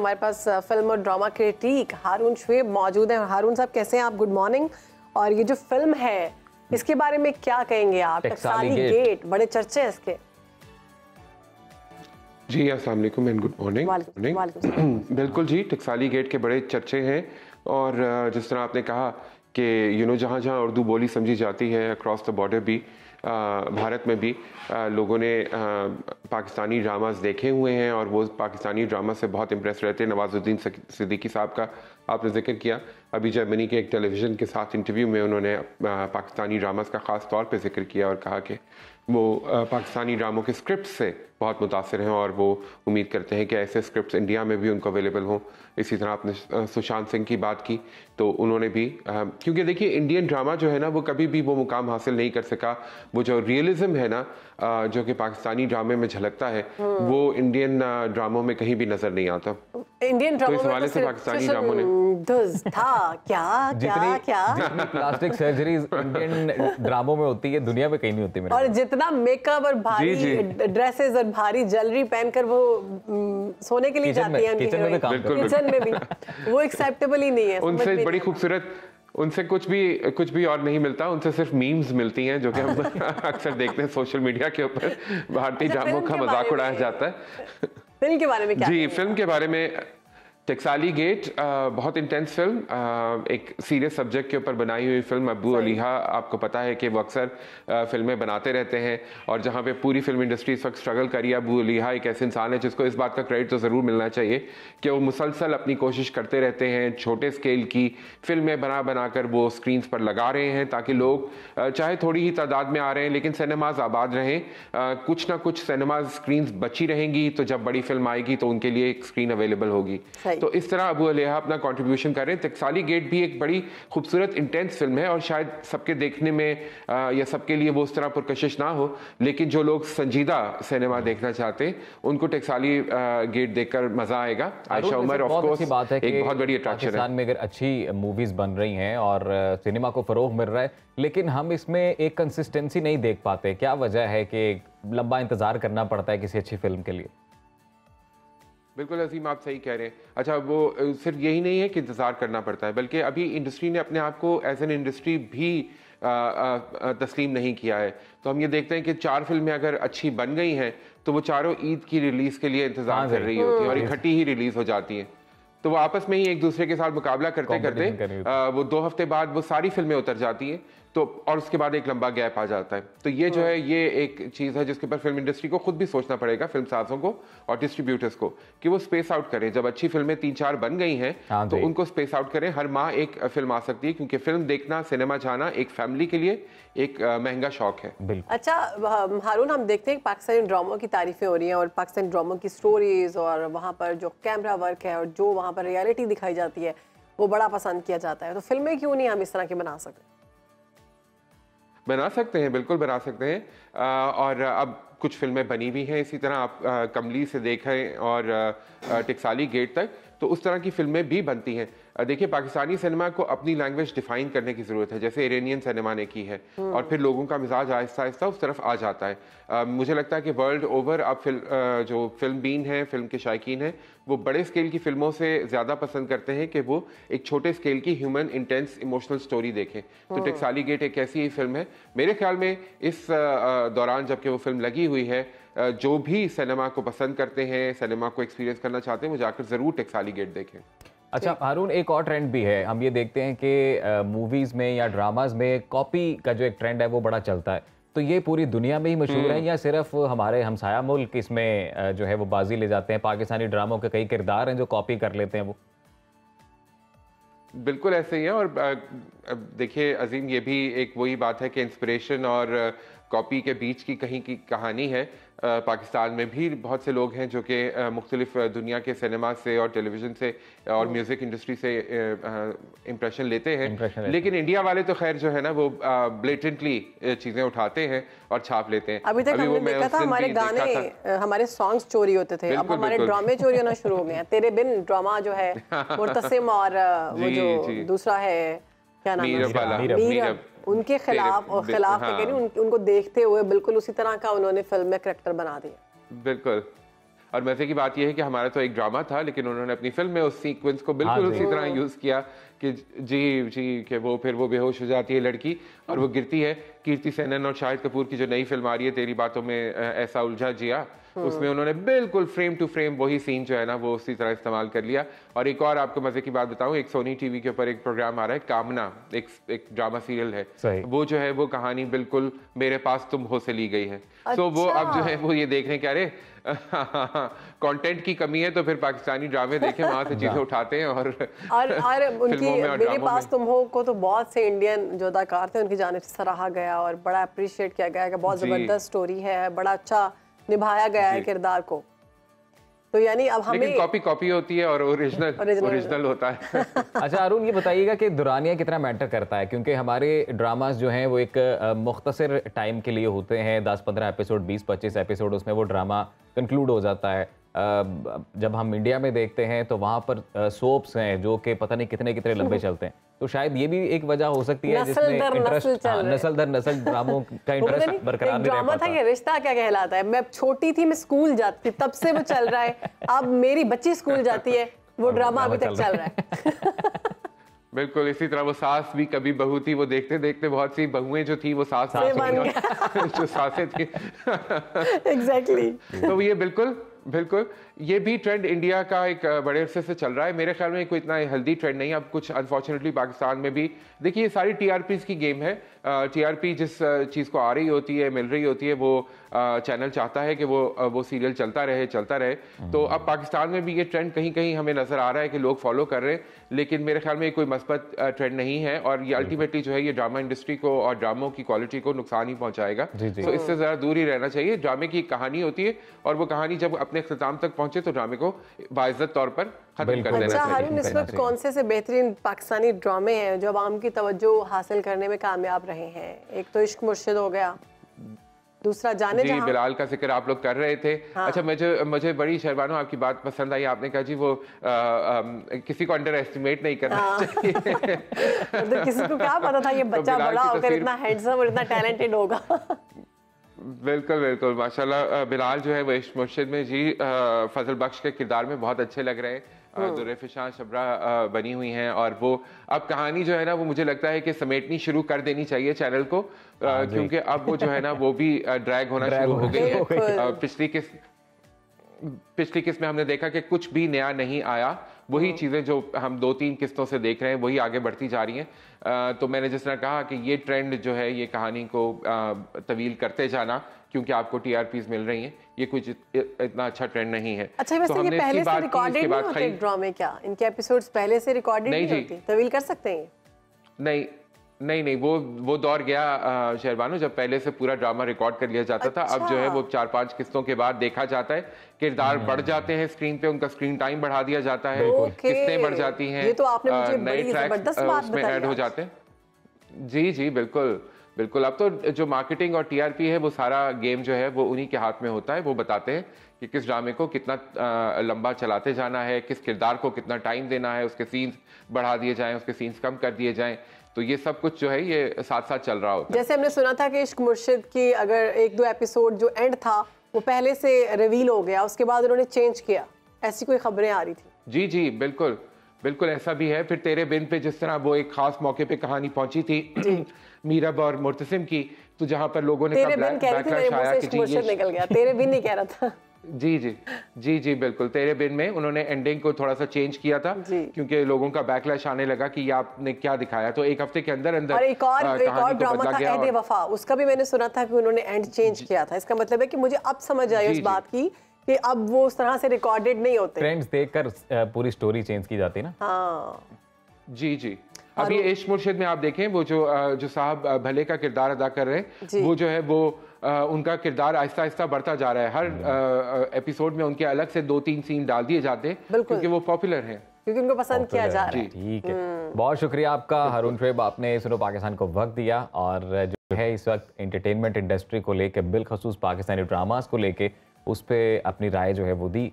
हमारे पास फिल्म और ड्रामा क्रिटिक हारून शुएब मौजूद हैं हारून साहब कैसे हैं आप गुड मॉर्निंग और ये जो फिल्म है इसके बारे में क्या कहेंगे आप टक्साली गेट।, गेट बड़े चर्चे हैं इसके जी अस्सलाम वालेकुम एंड गुड मॉर्निंग बिल्कुल जी टक्साली गेट के बड़े चर्चे हैं और जिस तरह आपने कहा कि यू नो जहाँ जहाँ उर्दू बोली समझी जाती है अक्रॉस द बॉर्डर भी आ, भारत में भी आ, लोगों ने आ, पाकिस्तानी ड्रामास देखे हुए हैं और वो पाकिस्तानी ड्रामा से बहुत इम्प्रेस रहते हैं नवाजुद्दीन सिद्दीकी साहब का आपने जिक्र किया अभी जर्मनी के एक टेलीविज़न के साथ इंटरव्यू में उन्होंने पाकिस्तानी ड्रामास का ख़ास तौर पे जिक्र किया और कहा कि वो पाकिस्तानी ड्रामों के स्क्रिप्ट से बहुत मुतासर हैं और वो उम्मीद करते हैं कि ऐसे स्क्रिप्ट इंडिया में भी उनको अवेलेबल हों इसी तरह आपने सुशांत सिंह की बात की तो उन्होंने भी क्योंकि देखिए इंडियन ड्रामा जो है ना वो कभी भी वो मुकाम हासिल नहीं कर सका वो जो रियलिज़म है ना जो कि पाकिस्तानी ड्रामे में झलकता है हम्म। वो इंडियन ड्रामों में कहीं भी नजर नहीं आता इंडियन ड्रामों तो इस हवाले तो से पाकिस्तानी ड्रामों ने था क्या क्या क्या प्लास्टिक सर्जरी इंडियन ड्रामों में होती है दुनिया में कहीं नहीं होती मेरे और जितना मेकअप और भारी ड्रेसेस और भारी ज्वेलरी पहनकर वो सोने के लिए जाती है किचन में किचन में भी वो एक्सेप्टेबल ही नहीं है उनसे बड़ी खूबसूरत उनसे कुछ भी कुछ भी और नहीं मिलता उनसे सिर्फ मीम्स मिलती हैं जो कि हम अक्सर देखते हैं सोशल मीडिया के ऊपर अच्छा, भारतीय ड्रामों का मजाक उड़ाया जाता है फिल्म के बारे में क्या जी फिल्म के बारे में टेक्साली गेट बहुत इंटेंस फिल्म एक सीरियस सब्जेक्ट के ऊपर बनाई हुई फिल्म अबू अलीहा आपको पता है कि वो अक्सर फिल्में बनाते रहते हैं और जहाँ पे पूरी फिल्म इंडस्ट्री इस वक्त स्ट्रगल करी अबू अलीहा एक ऐसे इंसान है जिसको इस बात का क्रेडिट तो ज़रूर मिलना चाहिए कि वो मुसलसल अपनी कोशिश करते रहते हैं छोटे स्केल की फिल्में बना बना कर वो स्क्रीन्स पर लगा रहे हैं ताकि लोग चाहे थोड़ी ही तादाद में आ रहे हैं लेकिन सिनेमाज आबाद रहें कुछ ना कुछ सिनेमाज स्क्रीन बची रहेंगी तो जब बड़ी फिल्म आएगी तो उनके लिए एक स्क्रीन अवेलेबल होगी तो इस तरह अबू अलिया अपना कॉन्ट्रीब्यूशन कर रहे हैं तकसाली गेट भी एक बड़ी खूबसूरत इंटेंस फिल्म है और शायद सबके देखने में आ, या सबके लिए वो उस तरह पुरकशिश ना हो लेकिन जो लोग संजीदा सिनेमा देखना चाहते हैं उनको टक्साली गेट देखकर मज़ा आएगा आयशा उमर ऑफकोर्स बात है एक बहुत बड़ी अट्रैक्शन है में अगर अच्छी मूवीज़ बन रही हैं और सिनेमा को फ़रोग मिल रहा है लेकिन हम इसमें एक कंसिस्टेंसी नहीं देख पाते क्या वजह है कि लंबा इंतज़ार करना पड़ता है किसी अच्छी फिल्म के लिए बिल्कुल अजीम आप सही कह रहे हैं अच्छा वो सिर्फ यही नहीं है कि इंतज़ार करना पड़ता है बल्कि अभी इंडस्ट्री ने अपने आप को एज एन इंडस्ट्री भी तस्लीम नहीं किया है तो हम ये देखते हैं कि चार फिल्में अगर अच्छी बन गई हैं तो वो चारों ईद की रिलीज़ के लिए इंतज़ार हाँ, कर रही होती है और इकट्ठी ही रिलीज़ हो जाती हैं तो वो आपस में ही एक दूसरे के साथ मुकाबला करते करते वो दो हफ्ते बाद वो सारी फिल्में उतर जाती हैं तो और उसके बाद एक लंबा गैप आ जाता है तो ये जो है हाँ। ये एक चीज़ है जिसके ऊपर फिल्म इंडस्ट्री को खुद भी सोचना पड़ेगा फिल्म साजों को और डिस्ट्रीब्यूटर्स को कि वो स्पेस आउट करें जब अच्छी फिल्में तीन चार बन गई हैं हाँ, तो उनको स्पेस आउट करें हर माह एक फिल्म आ सकती है क्योंकि फिल्म देखना सिनेमा जाना एक फैमिली के लिए एक महंगा शौक है अच्छा हारून हम देखते हैं पाकिस्तानी ड्रामों की तारीफें हो रही हैं और पाकिस्तानी ड्रामों की स्टोरीज और वहाँ पर जो कैमरा वर्क है और जो वहाँ पर रियलिटी दिखाई जाती है वो बड़ा पसंद किया जाता है तो फिल्में क्यों नहीं हम इस तरह की बना सकते बना सकते हैं बिल्कुल बना सकते हैं आ, और अब कुछ फिल्में बनी भी हैं इसी तरह आप आ, कमली से देखें और आ, टिकसाली गेट तक तो उस तरह की फिल्में भी बनती हैं देखिए पाकिस्तानी सिनेमा को अपनी लैंग्वेज डिफाइन करने की ज़रूरत है जैसे इरेनियन सिनेमा ने की है हम्म। और फिर लोगों का मिजाज आहिस्ता आहिस्ता उस तरफ आ जाता है आ, मुझे लगता है कि वर्ल्ड ओवर अब फिल, जो फिल्म बीन है फिल्म के शायकीन हैं वो बड़े स्केल की फिल्मों से ज़्यादा पसंद करते हैं कि वो एक छोटे स्केल की ह्यूमन इंटेंस इमोशनल स्टोरी देखें तो टेक्साली हम्म। गेट एक ऐसी ही फिल्म है मेरे ख्याल में इस दौरान जबकि वो फिल्म लगी हुई है जो भी सिनेमा को पसंद करते हैं सिनेमा को एक्सपीरियंस करना चाहते हैं वो जाकर ज़रूर टेक्साली गेट देखें अच्छा हारून एक और ट्रेंड भी है हम ये देखते हैं कि मूवीज में या ड्रामाज में कॉपी का जो एक ट्रेंड है वो बड़ा चलता है तो ये पूरी दुनिया में ही मशहूर है हम्म। या सिर्फ हमारे हमसाया मुल्क इसमें जो है वो बाजी ले जाते हैं पाकिस्तानी ड्रामों के कई किरदार हैं जो कॉपी कर लेते हैं वो बिल्कुल ऐसे ही है और देखिए अजीम ये भी एक वही बात है कि इंस्पिरेशन और कॉपी के बीच की कहीं की कहानी है पाकिस्तान में भी बहुत से लोग हैं जो कि मुख्तलिफ दुनिया के सिनेमा से और टेलीविज़न से और हम्म। म्यूज़िक इंडस्ट्री से इम्प्रेशन लेते हैं लेकिन हैं। इंडिया वाले तो खैर जो है ना वो ब्लेटेंटली चीज़ें उठाते हैं और छाप लेते हैं अभी तक अभी हमने देखा था हमारे गाने हमारे सॉन्ग्स चोरी होते थे अब हमारे ड्रामे चोरी होना शुरू हो गए हैं तेरे बिन ड्रामा जो है और वो जो दूसरा है क्या नाम मीरा मीरा, मीरा, मीरा, मीरा उनके खिलाफ और खिलाफ हाँ। उन, उनको देखते हुए बिल्कुल उसी तरह का उन्होंने फिल्म में करेक्टर बना दिया बिल्कुल और मजे की बात यह है कि हमारा तो एक ड्रामा था लेकिन उन्होंने अपनी फिल्म में उस सीक्वेंस को बिल्कुल हाँ उसी तरह यूज किया कि जी जी कि वो फिर वो बेहोश हो जाती है लड़की और वो गिरती है कीर्ति सेनन और शाहिद कपूर की जो नई फिल्म आ रही है तेरी बातों में ऐसा उलझा जिया हाँ। उसमें उन्होंने बिल्कुल फ्रेम टू फ्रेम वही सीन जो है ना वो उसी तरह इस्तेमाल कर लिया और एक और आपको मजे की बात बताऊं एक सोनी टीवी के ऊपर एक प्रोग्राम आ रहा है कामना एक एक ड्रामा सीरियल है वो जो है वो कहानी बिल्कुल मेरे पास तुम हो से ली गई है अच्छा। तो वो अब जो है अच्छा। वो ये देख रहे हैं अरे कंटेंट की कमी है तो फिर पाकिस्तानी ड्रामे देखें वहां से चीजें उठाते हैं और और, और उनकी और मेरे पास तुम हो को तो बहुत से इंडियन जो अदाकार थे उनकी जानब से सराहा गया और बड़ा अप्रिशिएट किया गया कि बहुत जबरदस्त स्टोरी है बड़ा अच्छा निभाया गया है किरदार को तो यानी अब हमें कॉपी कॉपी होती है और ओरिजिनल ओरिजिनल होता है अच्छा अरुण ये बताइएगा कि दुरानिया कितना मैटर करता है क्योंकि हमारे ड्रामास जो हैं वो एक मुख्तसर टाइम के लिए होते हैं दस पंद्रह एपिसोड बीस पच्चीस एपिसोड उसमें वो ड्रामा कंक्लूड हो जाता है जब हम इंडिया में देखते हैं तो वहां पर सोप्स हैं जो कि पता नहीं कितने कितने लंबे चलते हैं तो शायद ये भी एक वजह हो सकती है जिसमें इंटरेस्ट नस्ल दर नसल हाँ, ड्रामों का इंटरेस्ट बरकरार ड्रामा था ये रिश्ता क्या कहलाता है मैं छोटी थी मैं स्कूल जाती थी तब से वो चल रहा है अब मेरी बच्ची स्कूल जाती है वो ड्रामा अभी तक चल रहा है बिल्कुल इसी तरह वो सास भी कभी बहू थी वो देखते देखते बहुत सी बहुएं जो थी वो सास जो सासें थी एग्जैक्टली तो ये बिल्कुल बिल्कुल ये भी ट्रेंड इंडिया का एक बड़े अरसे से चल रहा है मेरे ख्याल में कोई इतना हेल्दी ट्रेंड नहीं है अब कुछ अनफॉर्चुनेटली पाकिस्तान में भी देखिए ये सारी टी की गेम है टी जिस चीज़ को आ रही होती है मिल रही होती है वो चैनल चाहता है कि वो वो सीरियल चलता रहे चलता रहे तो हम्म। अब पाकिस्तान में भी ये ट्रेंड कहीं कहीं हमें नज़र आ रहा है कि लोग फॉलो कर रहे हैं लेकिन मेरे ख्याल में ये कोई मस्बत ट्रेंड नहीं है और ये अल्टीमेटली जो है ये ड्रामा इंडस्ट्री को और ड्रामों की क्वालिटी को नुकसान ही पहुँचाएगा तो इससे ज़रा दूर ही रहना चाहिए ड्रामे की कहानी होती है और वो कहानी जब अपने अख्ताम तक पहुँच पहुंचे तो ड्रामे को बाइज्जत तौर पर खत्म कर देना अच्छा, हारून इस वक्त कौन से से बेहतरीन पाकिस्तानी ड्रामे हैं जो आवाम की तवज्जो हासिल करने में कामयाब रहे हैं एक तो इश्क मुर्शिद हो गया दूसरा जाने जी बिलाल का जिक्र आप लोग कर रहे थे हाँ। अच्छा मुझे मुझे बड़ी शर्मानो आपकी बात पसंद आई आपने कहा जी वो आ, आ, किसी को अंडर एस्टिमेट नहीं करना हाँ। चाहिए तो किसी को क्या पता था ये तो बच्चा तो बड़ा होकर इतना हैंडसम और इतना टैलेंटेड होगा बिल्कुल बिल्कुल माशाल्लाह बिलाल जो है वो इश्क मुर्शिद में जी फजल बख्श के किरदार में बहुत अच्छे लग रहे हैं हम्म। दुरफिशा शबरा बनी हुई हैं और वो अब कहानी जो है ना वो मुझे लगता है कि समेटनी शुरू कर देनी चाहिए चैनल को हाँ, क्योंकि अब वो जो है ना वो भी ड्रैग होना शुरू हो गई है पिछली किस्त पिछली किस्त में हमने देखा कि कुछ भी नया नहीं आया वही हाँ। चीज़ें जो हम दो तीन किस्तों से देख रहे हैं वही आगे बढ़ती जा रही हैं तो मैंने जिस तरह कहा कि ये ट्रेंड जो है ये कहानी को तवील करते जाना क्योंकि आपको टी मिल रही हैं ये कुछ इतना अच्छा ट्रेंड नहीं है अच्छा तो ये पहले से रिकॉर्डेड नहीं जी क्या पहले से तवील कर सकते हैं नहीं नहीं नहीं वो वो दौर गया शेरवानो जब पहले से पूरा ड्रामा रिकॉर्ड कर लिया जाता अच्छा। था अब जो है अच्छा। वो चार पांच किस्तों के बाद देखा जाता है किरदार हम्म। बढ़ जाते हैं स्क्रीन पे उनका स्क्रीन टाइम बढ़ा दिया जाता है किस्तें बढ़ जाती हैं तो नए ट्रैक्स उसमें ऐड हो जाते हैं जी जी बिल्कुल बिल्कुल अब तो जो मार्केटिंग और टीआरपी है वो सारा गेम जो है वो उन्हीं के हाथ में होता है वो बताते हैं कि किस ड्रामे को कितना आ, लंबा चलाते जाना है किस किरदार को कितना टाइम देना है उसके सीन्स बढ़ा दिए जाएं उसके सीन्स कम कर दिए जाएं तो ये सब कुछ जो है ये साथ साथ चल रहा होता जैसे हमने सुना था कि इश्क मुर्शिद की अगर एक दो एपिसोड जो एंड था वो पहले से रिवील हो गया उसके बाद उन्होंने चेंज किया ऐसी कोई खबरें आ रही थी जी जी बिल्कुल बिल्कुल ऐसा भी है फिर तेरे बिन पे जिस तरह वो एक खास मौके पे कहानी पहुंची थी मीरब और मुर्तसिम की तो जहाँ पर लोगों ने तेरे बिन कह रही थी मेरे मुंह से निकल गया तेरे बिन नहीं कह रहा था जी जी जी जी बिल्कुल तेरे बिन में उन्होंने एंडिंग को थोड़ा सा चेंज किया था क्योंकि लोगों का बैकलैश आने लगा कि आपने क्या दिखाया तो एक हफ्ते के अंदर अंदर और एक और, आ, एक और ड्रामा तो था और... वफा उसका भी मैंने सुना था कि उन्होंने एंड चेंज किया था इसका मतलब है कि मुझे अब समझ आई उस बात की कि अब वो उस तरह से रिकॉर्डेड नहीं होते फ्रेंड्स देखकर पूरी स्टोरी चेंज की जाती ना हाँ जी जी अभी इश्क मुर्शिद में आप देखें वो जो जो साहब भले का किरदार अदा कर रहे हैं वो जो है वो उनका किरदार आहिस्ता आहिस्ता बढ़ता जा रहा है हर एपिसोड में उनके अलग से दो तीन सीन डाल दिए जाते हैं क्योंकि वो पॉपुलर हैं क्योंकि उनको पसंद किया जा रहा है ठीक है हम्म। बहुत शुक्रिया आपका हरुण शेब आपने सुनो पाकिस्तान को वक्त दिया और जो है इस वक्त एंटरटेनमेंट इंडस्ट्री को लेकर बिलखसूस पाकिस्तानी ड्रामास को लेकर उस पर अपनी राय जो है वो दी